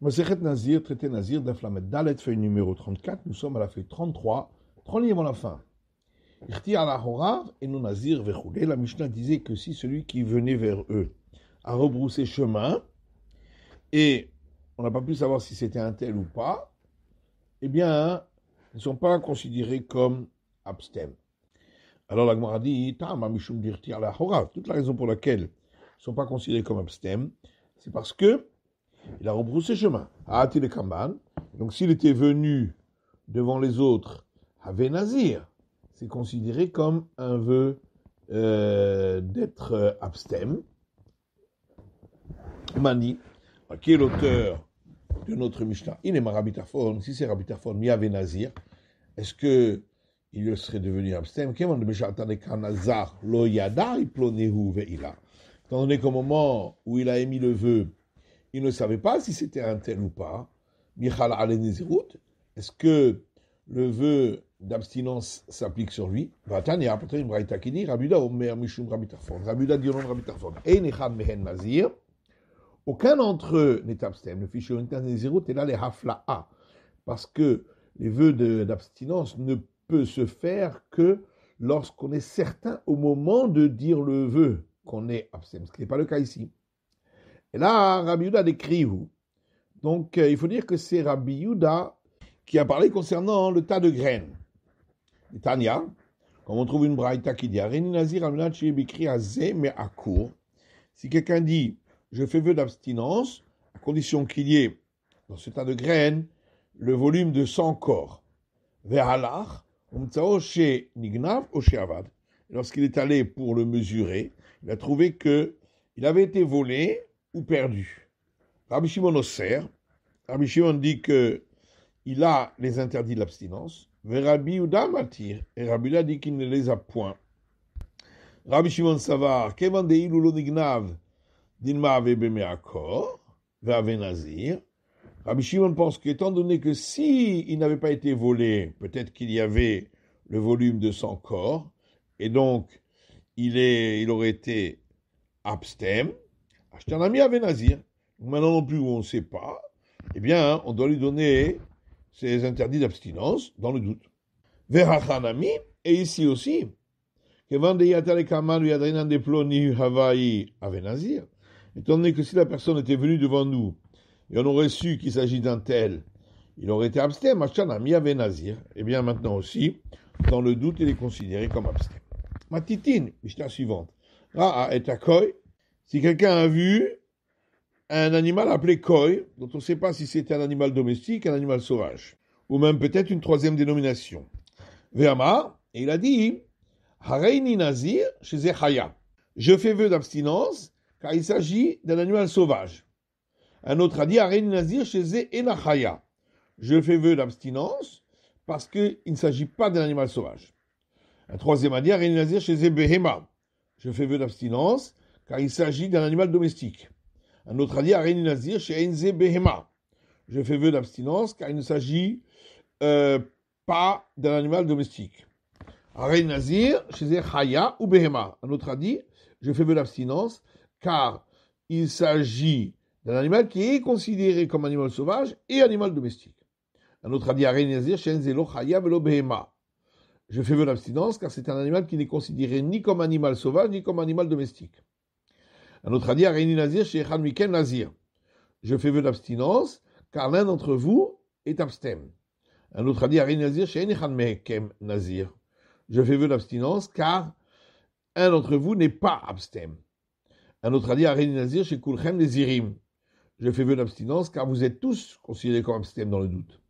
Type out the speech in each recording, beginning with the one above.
Maserhet Nazir, traité Nazir, d'inflammé. Dalet, feuille numéro 34, nous sommes à la feuille 33, 30 livres à la fin. Irti la et non Nazir verroulé. La Mishnah disait que si celui qui venait vers eux a rebroussé chemin, et on n'a pas pu savoir si c'était un tel ou pas, eh bien, ils ne sont pas considérés comme abstem. Alors la Gemara dit, toute la raison pour laquelle ils ne sont pas considérés comme abstem, c'est parce que il a rebroussé chemin. Donc s'il était venu devant les autres, avait Nazir, c'est considéré comme un vœu euh, d'être euh, abstem. Mani, bah, qui est l'auteur de notre Mishnah Il est marabitaphone. Si c'est il y Ave Nazir, est-ce que il serait devenu Quand on est qu'au moment où il a émis le vœu, il ne savait pas si c'était un tel ou pas. Michal est-ce que le vœu d'abstinence s'applique sur lui Vatania, Rabuda Omer Mishum Rabuda Mazir. Aucun d'entre eux n'est abstème. Le fichier interne est là les a. Parce que les vœux d'abstinence ne peut se faire que lorsqu'on est certain au moment de dire le vœu qu'on est abstème, ce qui n'est pas le cas ici. Et là, Rabbi Yuda décrit où Donc, euh, il faut dire que c'est Rabbi Yuda qui a parlé concernant le tas de graines. Tania, comme on trouve une braïta qui dit à Si quelqu'un dit je fais vœu d'abstinence, à condition qu'il y ait dans ce tas de graines le volume de 100 corps. Lorsqu'il est allé pour le mesurer, il a trouvé que il avait été volé ou perdu. Rabbi Shimon Osser, Rabbi Shimon dit que il a les interdits de l'abstinence, Et Rabbi et Rabbi la dit qu'il ne les a point. Rabbi Shimon Savar, Kevan Deil pas Dinma Ave Bemeakor, Rabbi Shimon pense qu'étant donné que si il n'avait pas été volé, peut-être qu'il y avait le volume de son corps, et donc il, est, il aurait été abstème, avait Nazir. Hein. Maintenant non plus, on ne sait pas, eh bien, hein, on doit lui donner ses interdits d'abstinence dans le doute. Verachanami, et ici aussi, hein. étant donné que si la personne était venue devant nous et on aurait su qu'il s'agit d'un tel, il aurait été abstain, avait Nazir. Eh bien, maintenant aussi, dans le doute, il est considéré comme abstain. Matitine, l'histoire suivante. Ra'a et si quelqu'un a vu un animal appelé koi, dont on ne sait pas si c'était un animal domestique, un animal sauvage, ou même peut-être une troisième dénomination. Vehama, et il a dit, Hareini Nazir chez Je fais vœu d'abstinence, car il s'agit d'un animal sauvage. Un autre a dit, Hareini Nazir chez haya »« Je fais vœu d'abstinence, parce qu'il ne s'agit pas d'un animal sauvage. Un troisième a dit, Hareini Nazir chez Behema. Je fais vœu d'abstinence, car il s'agit d'un animal domestique. Un autre a dit Nazir chez Behema. Je fais vœu d'abstinence, car il ne s'agit euh, pas d'un animal domestique. Nazir chez haya ou Behema. Un autre a dit Je fais vœu d'abstinence, car il s'agit d'un animal qui est considéré comme animal sauvage et animal domestique. Un autre a dit Nazir chez Lo Velo Behema. Je fais vœu d'abstinence, car c'est un animal qui n'est considéré ni comme animal sauvage ni comme animal domestique. Un autre a dit Areini Nazir, echad Mikem Nazir. Je fais vœu d'abstinence, car l'un d'entre vous est abstème. Un autre a dit Areini Nazir, Shechan Mikem Nazir. Je fais vœu d'abstinence, car un d'entre vous n'est pas abstème. Un autre a dit Areini Nazir, Kulchem Nazirim. Je fais vœu d'abstinence, car vous êtes tous considérés comme abstème dans le doute.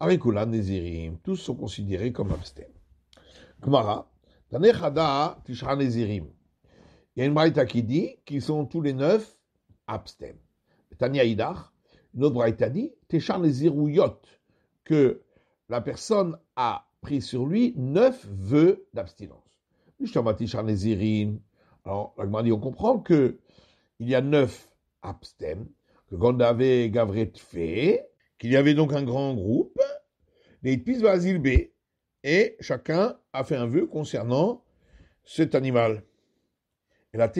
Arikula Nazirim, tous sont considérés comme abstème. Gemara, Tanechada Tishra Nazirim. Il y a une maïta qui dit qu'ils sont tous les neuf abstem. Tania Idar, une autre maïta dit les que la personne a pris sur lui neuf vœux d'abstinence. Alors, on comprend que il y a neuf abstem que et Gavret fait, qu'il y avait donc un grand groupe, les B, et chacun a fait un vœu concernant cet animal. Et la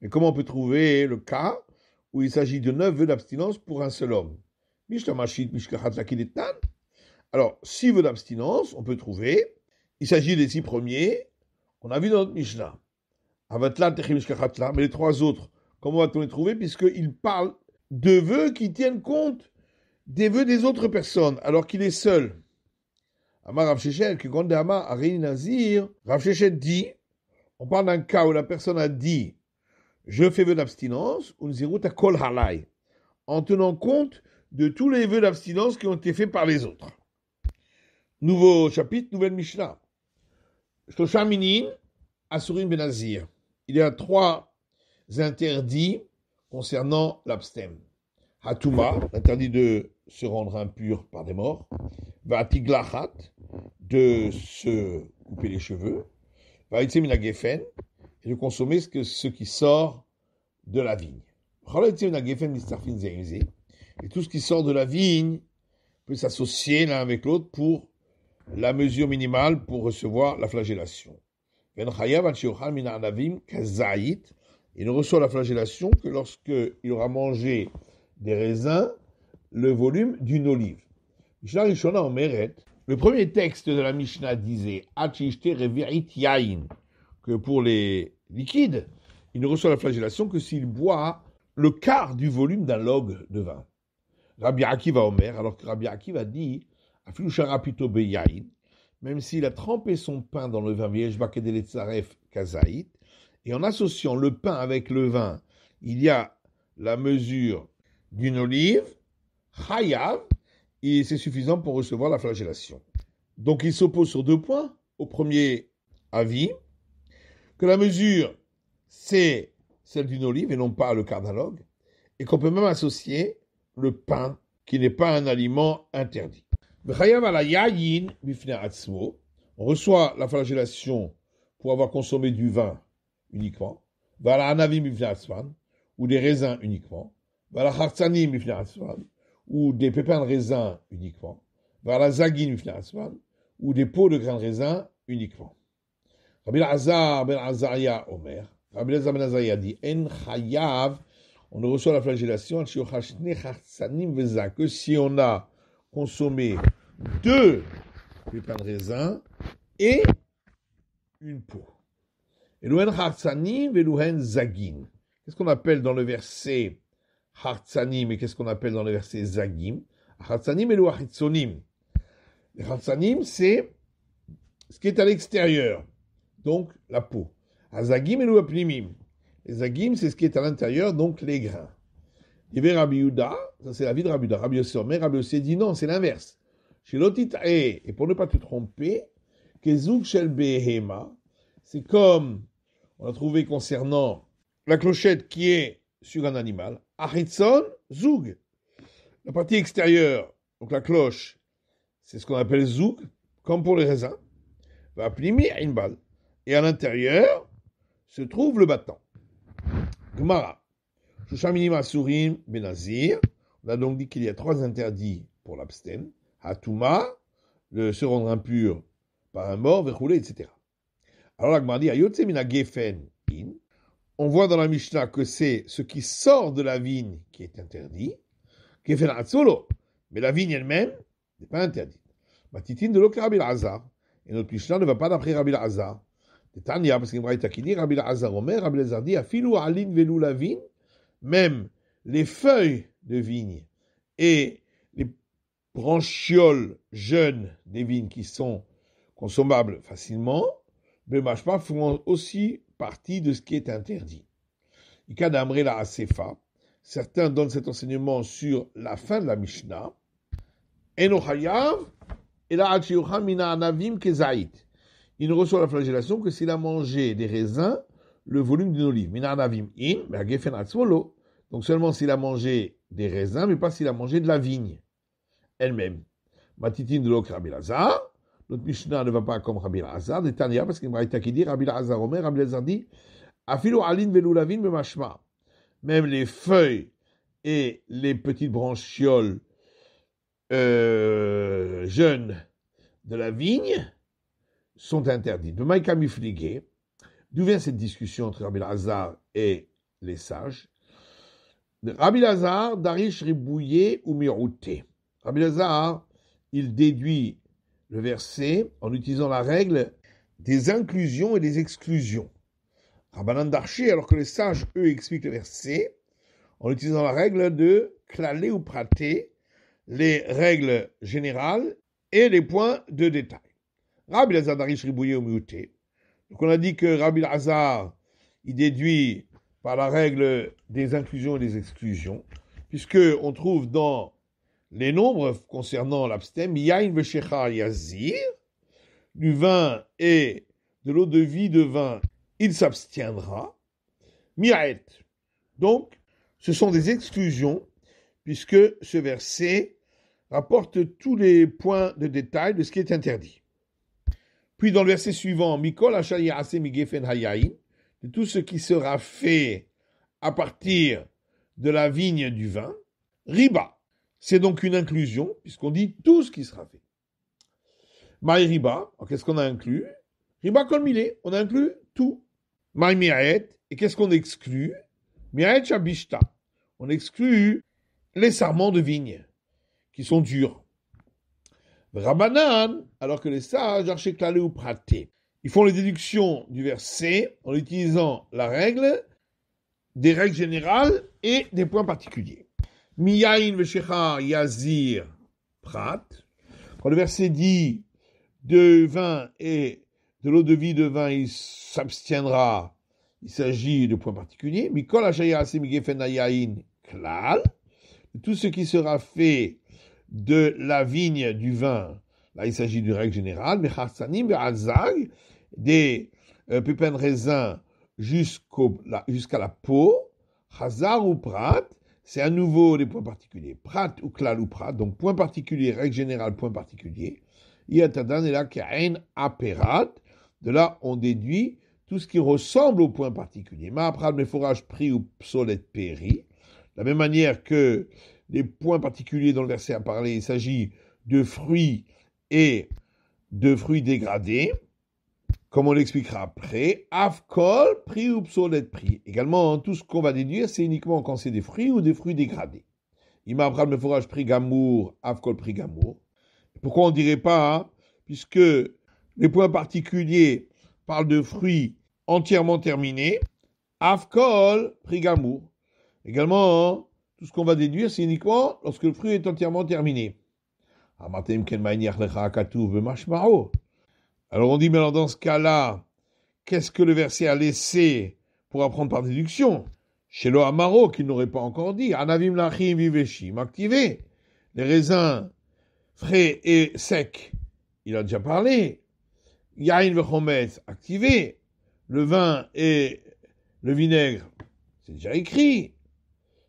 Mais comment on peut trouver le cas où il s'agit de neuf vœux d'abstinence pour un seul homme Mishkachatla, Alors, six vœux d'abstinence, on peut trouver. Il s'agit des six premiers. On a vu dans notre Mishnah. Avatla, Techim Shkachatla. Mais les trois autres, comment va-t-on les trouver Puisqu'il parle de vœux qui tiennent compte des vœux des autres personnes, alors qu'il est seul. Amar Rav dit, on parle d'un cas où la personne a dit, je fais vœu d'abstinence, kol en tenant compte de tous les vœux d'abstinence qui ont été faits par les autres. Nouveau chapitre, nouvelle Mishnah. Ben Il y a trois interdits concernant l'abstinence. Hatouma, interdit de se rendre impur par des morts. Va de se couper les cheveux. Va et de consommer ce, que, ce qui sort de la vigne. Et tout ce qui sort de la vigne peut s'associer l'un avec l'autre pour la mesure minimale pour recevoir la flagellation. Il ne reçoit la flagellation que lorsque il aura mangé des raisins le volume d'une olive. Mishnah le premier texte de la Mishnah disait que pour les liquides, il ne reçoit la flagellation que s'il boit le quart du volume d'un log de vin. Rabbi Akiva Omer, alors que Rabbi Akiva dit même s'il a trempé son pain dans le vin et en associant le pain avec le vin, il y a la mesure d'une olive, chayav, et c'est suffisant pour recevoir la flagellation. Donc il s'oppose sur deux points. Au premier avis, que la mesure, c'est celle d'une olive et non pas le carnalogue, et qu'on peut même associer le pain, qui n'est pas un aliment interdit. On reçoit la flagellation pour avoir consommé du vin uniquement, ou des raisins uniquement, ou des pépins de raisin uniquement, ou des pots de grains de raisin uniquement. Rabbi Azar ben Azaria Omer, Rabbi Azar ben Azaria dit, En chayav, on ne reçoit la flagellation, que si on a consommé deux pépins de raisin et une peau. Hartsanim, l'ouen Zagin. Qu'est-ce qu'on appelle dans le verset Hartsanim, et qu'est-ce qu'on appelle dans les versets Zagim Hartsanim et Les Hartsanim, c'est ce qui est à l'extérieur, donc la peau. Azagim et Loapnimim. Les Zagim, c'est ce qui est à l'intérieur, donc les grains. Il y avait Rabbi Yuda, ça c'est la vie de Rabbi Yuda. Rabbi mais Rabbi Yossi dit non, c'est l'inverse. Chez et pour ne pas te tromper, Kezuk Shel Behema, c'est comme on a trouvé concernant la clochette qui est sur un animal. Aritson, Zoug. La partie extérieure, donc la cloche, c'est ce qu'on appelle Zoug, comme pour les raisins. Va à une balle. Et à l'intérieur se trouve le battant. Gmara, Surim Benazir. On a donc dit qu'il y a trois interdits pour l'abstène. Hatouma, le se rendre impur par un mort, verroulé, etc. Alors la gmara dit mina in on voit dans la Mishnah que c'est ce qui sort de la vigne qui est interdit, qui est fait solo. Mais la vigne elle-même n'est pas interdite. Matitine de Rabbi lazar. Et notre Mishnah ne va pas d'après Rabbi lazar. Tania, parce qu'il qui Rabbi lazar Omer, Rabbi lazar dit Alin Velou la vigne, même les feuilles de vigne et les branchioles jeunes des vignes qui sont consommables facilement, mais mâchent pas, font aussi partie de ce qui est interdit. Certains donnent cet enseignement sur la fin de la Mishnah. et mina anavim Il ne reçoit la flagellation que s'il a mangé des raisins, le volume d'une olive. Mina Donc seulement s'il a mangé des raisins, mais pas s'il a mangé de la vigne elle-même. Matitine de notre Mishnah ne va pas comme Rabbi Lazar, des parce qu'il m'a été qui dit, Rabbi Lazar Omer, Rabbi Lazar dit, Afilo alin me Même les feuilles et les petites branchioles euh, jeunes de la vigne sont interdites. De Maïka d'où vient cette discussion entre Rabbi Lazar et les sages Rabbi Lazar, Darish Ribouillé ou Mirouté. Rabbi Lazar, il déduit le verset en utilisant la règle des inclusions et des exclusions. Rabbanan Darchi, alors que les sages, eux, expliquent le verset en utilisant la règle de clalé ou praté, les règles générales et les points de détail. Rabbi Lazar Donc on a dit que Rabbi Lazar, il déduit par la règle des inclusions et des exclusions, puisque on trouve dans les nombres concernant l'abstème, yahin Veshecha yazir, du vin et de l'eau de vie de vin, il s'abstiendra. Miaet. Donc, ce sont des exclusions, puisque ce verset rapporte tous les points de détail de ce qui est interdit. Puis dans le verset suivant, Mikol de tout ce qui sera fait à partir de la vigne du vin, Riba, c'est donc une inclusion, puisqu'on dit tout ce qui sera fait. Marie Riba, qu'est-ce qu'on a inclus Riba comme il on a inclus tout. Marie Miaet, et qu'est-ce qu'on exclut Miaet Shabishta. On exclut les sarments de vigne, qui sont durs. Rabanan, alors que les sages, Archeklale ou Praté, ils font les déductions du verset en utilisant la règle, des règles générales et des points particuliers. Miyain veshecha yazir prat. le verset dit de vin et de l'eau de vie de vin, il s'abstiendra. Il s'agit de points particuliers. Mikol yain klal. Tout ce qui sera fait de la vigne du vin, là il s'agit du règle générale, des euh, pépins de raisin jusqu'à la peau, hazar ou prat, c'est à nouveau des points particuliers. Prat ou klal ou prat, donc point particulier, règle générale, point particulier. Yatadan est là un « aperat. De là, on déduit tout ce qui ressemble au point particulier. mes forages pri ou psolet péri. De la même manière que les points particuliers dont le verset a parlé, il s'agit de fruits et de fruits dégradés comme on l'expliquera après, afkol »« prix ou psolet prix. Également, hein, tout ce qu'on va déduire, c'est uniquement quand c'est des fruits ou des fruits dégradés. Ima le forage prix gamour, afkol, prix gamour. Pourquoi on ne dirait pas, hein, puisque les points particuliers parlent de fruits entièrement terminés, afkol prix gamour. Également, hein, tout ce qu'on va déduire, c'est uniquement lorsque le fruit est entièrement terminé. Alors on dit, mais alors dans ce cas-là, qu'est-ce que le verset a laissé pour apprendre par déduction Chez le Amaro, qu'il n'aurait pas encore dit, Anavim lachim viveshim, activé. Les raisins frais et secs, il a déjà parlé. Yain vechomet, activé. Le vin et le vinaigre, c'est déjà écrit.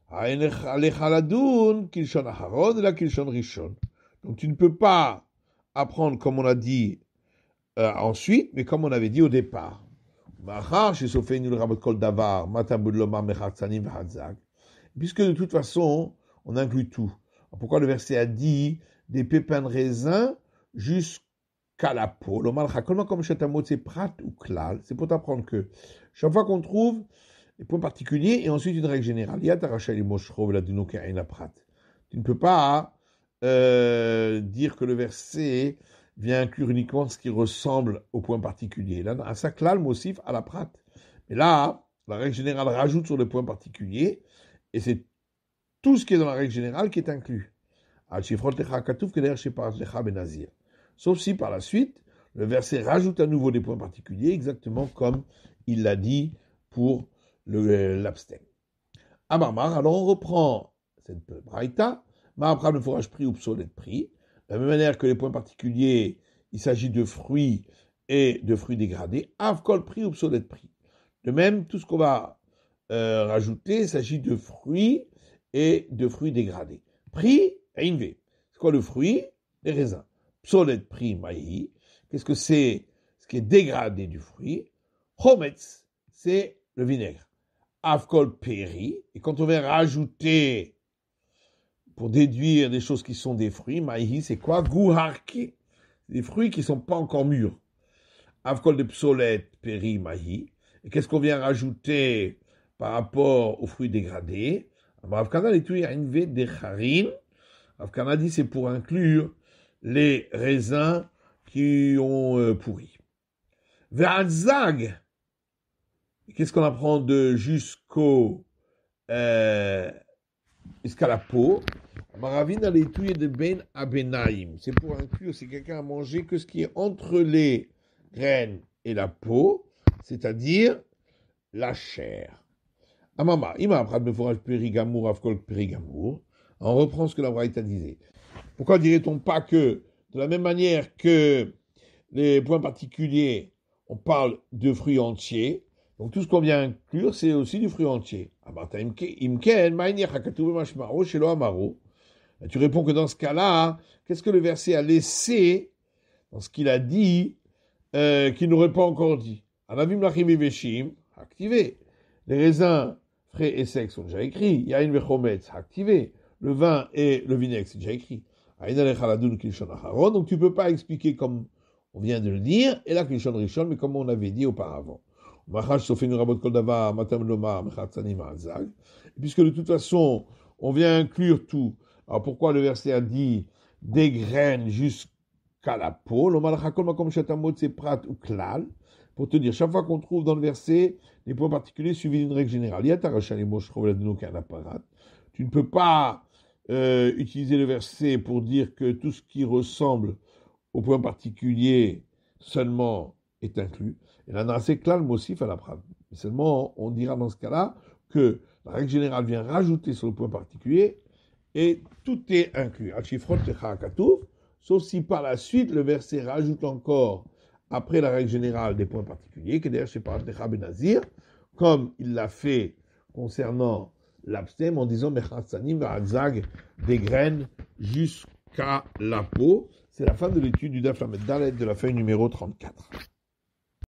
Donc tu ne peux pas apprendre, comme on a dit, euh, ensuite, mais comme on avait dit au départ, puisque de toute façon, on inclut tout. pourquoi le verset a dit des pépins de raisin jusqu'à la peau C'est pour t'apprendre que chaque fois qu'on trouve des points particuliers et ensuite une règle générale, tu ne peux pas euh, dire que le verset vient inclure uniquement ce qui ressemble au point particulier. Là, à ça, là, à la prate. Mais là, la règle générale rajoute sur le point particulier, et c'est tout ce qui est dans la règle générale qui est inclus. Ben Sauf si par la suite, le verset rajoute à nouveau des points particuliers, exactement comme il l'a dit pour l'abstem. alors on reprend cette braïta, ma le forage pris ou de pris, de la même manière que les points particuliers, il s'agit de fruits et de fruits dégradés, avcol prix ou psolet prix. De même, tout ce qu'on va euh, rajouter, il s'agit de fruits et de fruits dégradés. Prix, V. C'est quoi le fruit Les raisins. obsolète prix, maï. Qu'est-ce que c'est ce qui est dégradé du fruit Hometz, c'est le vinaigre. Avcol péri. Et quand on va rajouter pour déduire des choses qui sont des fruits. Maïhi, c'est quoi Gouharki, Des fruits qui sont pas encore mûrs. Avkol de psolète, péri, maïhi. Et qu'est-ce qu'on vient rajouter par rapport aux fruits dégradés ah bah, Avkana, inve dit c'est pour inclure les raisins qui ont euh, pourri. Verazag. Qu'est-ce qu'on apprend de euh, jusqu'à la peau de Ben Abenaim. C'est pour inclure c'est quelqu'un à manger que ce qui est entre les graines et la peau, c'est-à-dire la chair. Amama, ima forage périgamour, afkol On reprend ce que la Braïta disait. Pourquoi dirait-on pas que, de la même manière que les points particuliers, on parle de fruits entiers, donc tout ce qu'on vient inclure, c'est aussi du fruit entier. Et tu réponds que dans ce cas-là, hein, qu'est-ce que le verset a laissé dans ce qu'il a dit, euh, qu'il n'aurait pas encore dit Anavim lachim veshim »« activé. Les raisins frais et secs sont déjà écrits. Yain vechometz, activé. Le vin et le vinaigre, c'est déjà écrit. Donc tu ne peux pas expliquer comme on vient de le dire, et là Kishon Rishon, mais comme on avait dit auparavant. Puisque de toute façon, on vient inclure tout alors pourquoi le verset a dit des graines jusqu'à la peau Pour te dire, chaque fois qu'on trouve dans le verset des points particuliers suivis d'une règle générale, tu ne peux pas euh, utiliser le verset pour dire que tout ce qui ressemble au point particulier seulement est inclus. Et là, dans klal clans, à la preuve. Seulement, on dira dans ce cas-là que la règle générale vient rajouter sur le point particulier et tout est inclus. Sauf si par la suite le verset rajoute encore, après la règle générale, des points particuliers, que d'ailleurs comme il l'a fait concernant l'abstème en disant à Zag des graines jusqu'à la peau. C'est la fin de l'étude du dalet de la feuille numéro 34.